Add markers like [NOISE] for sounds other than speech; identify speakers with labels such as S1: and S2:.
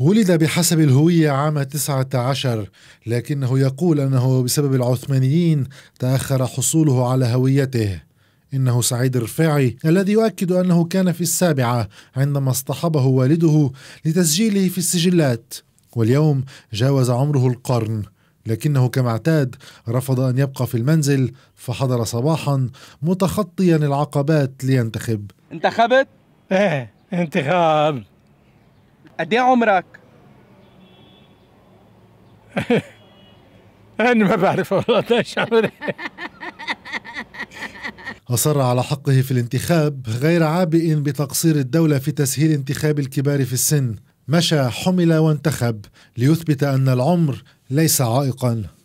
S1: ولد بحسب الهوية عام 19 لكنه يقول أنه بسبب العثمانيين تأخر حصوله على هويته إنه سعيد الرفاعي الذي يؤكد أنه كان في السابعة عندما اصطحبه والده لتسجيله في السجلات واليوم جاوز عمره القرن لكنه كما اعتاد رفض أن يبقى في المنزل فحضر صباحا متخطيا العقبات لينتخب
S2: انتخبت؟ ايه انتخاب قد ايه عمرك؟ [LAUGHS] انا
S3: ما بعرف والله ليش عمري [LAUGHS]
S1: أصر على حقه في الانتخاب غير عابئ بتقصير الدولة في تسهيل انتخاب الكبار في السن مشى حمل وانتخب ليثبت أن العمر ليس عائقاً